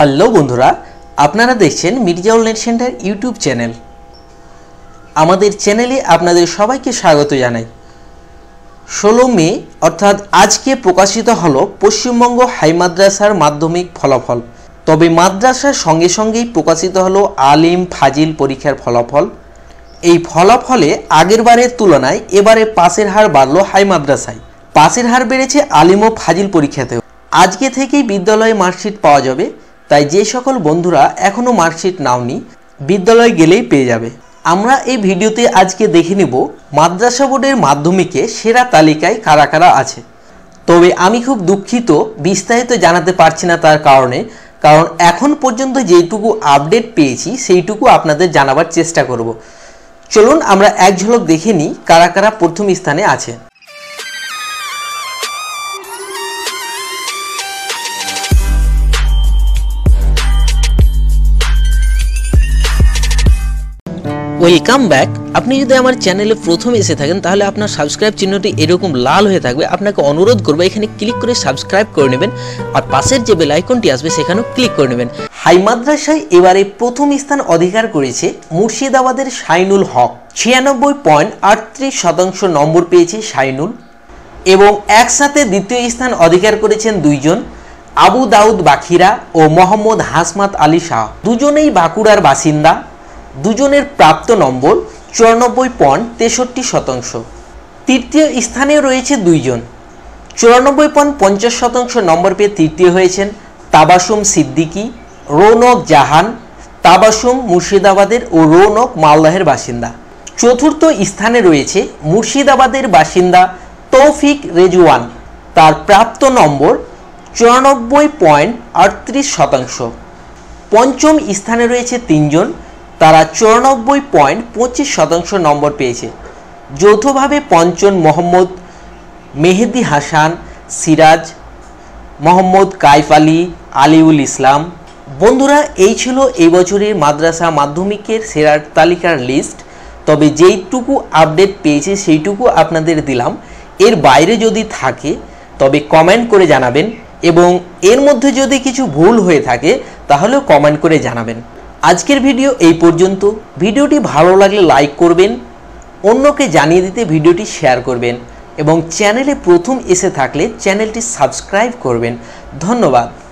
hello বন্ধুরা আপনারা দেখছেন Mirzaul net center YouTube channel আমাদের চ্যানেলে আপনাদের সবাইকে স্বাগত জানাই ষোলো মে অর্থাৎ আজকে প্রকাশিত হল পশ্চিমবঙ্গ হাই মাদ্রাসার মাধ্যমিক ফলাফল তবে মাদ্রাসার সঙ্গে সঙ্গেই প্রকাশিত হলো আলিম ফাজিল পরীক্ষার ফলাফল এই ফলাফলে আগেরবারের তুলনায় এবারে পাশের হার বাড়ল হাই মাদ্রাসায় পাশের হার বেড়েছে আলিম ও ফাজিল পরীক্ষাতেও আজকে থেকেই বিদ্যালয়ে মার্কশিট পাওয়া যাবে তাই যে সকল বন্ধুরা এখনও মার্কশিট নাওনি বিদ্যালয়ে গেলেই পেয়ে যাবে আমরা এই ভিডিওতে আজকে দেখে নেব মাদ্রাসা বোর্ডের মাধ্যমিকে সেরা তালিকায় কারা কারা আছে তবে আমি খুব দুঃখিত বিস্তারিত জানাতে পারছি না তার কারণে কারণ এখন পর্যন্ত যেটুকু আপডেট পেয়েছি সেইটুকু আপনাদের জানাবার চেষ্টা করব চলুন আমরা এক ঝলক দেখে নিই কারা কারা প্রথম স্থানে আছে ওয়েলকাম ব্যাক আপনি যদি আমার চ্যানেলে প্রথম এসে থাকেন তাহলে আপনার সাবস্ক্রাইব চিহ্নটি এরকম লাল হয়ে থাকবে আপনাকে অনুরোধ করবো এখানে ক্লিক করে সাবস্ক্রাইব করে নেবেন আর পাশের যে বেল আইকনটি আসবে সেখানেও ক্লিক করে নেবেন হাই মাদ্রাসায় এবারে প্রথম স্থান অধিকার করেছে মুর্শিদাবাদের শাইনুল হক ছিয়ানব্বই পয়েন্ট আটত্রিশ শতাংশ নম্বর পেয়েছে শাইনুল এবং একসাথে দ্বিতীয় স্থান অধিকার করেছেন দুইজন আবু দাউদ বাখিরা ও মোহাম্মদ হাসমাত আলী শাহ দুজনেই বাঁকুড়ার বাসিন্দা দুজনের প্রাপ্ত নম্বর চুরানব্বই পয়েন্ট তেষট্টি শতাংশ তৃতীয় স্থানে রয়েছে দুইজন চুরানব্বই পয়েন্ট পঞ্চাশ শতাংশ নম্বর পেয়ে তৃতীয় হয়েছেন তাবাসুম সিদ্দিকি রৌনক জাহান তাবাসুম মুর্শিদাবাদের ও রৌনক মালদাহের বাসিন্দা চতুর্থ স্থানে রয়েছে মুর্শিদাবাদের বাসিন্দা তৌফিক রেজুয়ান তার প্রাপ্ত নম্বর চুরানব্বই পয়েন্ট আটত্রিশ শতাংশ পঞ্চম স্থানে রয়েছে তিনজন তারা চুরানব্বই পয়েন্ট পঁচিশ শতাংশ নম্বর পেয়েছে যৌথভাবে পঞ্চম মোহাম্মদ মেহেদি হাসান সিরাজ মোহাম্মদ কাইফ আলী আলিউল ইসলাম বন্ধুরা এই ছিল এই বছরের মাদ্রাসা মাধ্যমিকের সেরার তালিকার লিস্ট তবে যেইটুকু আপডেট পেয়েছে সেইটুকু আপনাদের দিলাম এর বাইরে যদি থাকে তবে কমেন্ট করে জানাবেন এবং এর মধ্যে যদি কিছু ভুল হয়ে থাকে তাহলেও কমেন্ট করে জানাবেন আজকের ভিডিও এই পর্যন্ত ভিডিওটি ভালো লাগলে লাইক করবেন অন্যকে জানিয়ে দিতে ভিডিওটি শেয়ার করবেন এবং চ্যানেলে প্রথম এসে থাকলে চ্যানেলটি সাবস্ক্রাইব করবেন ধন্যবাদ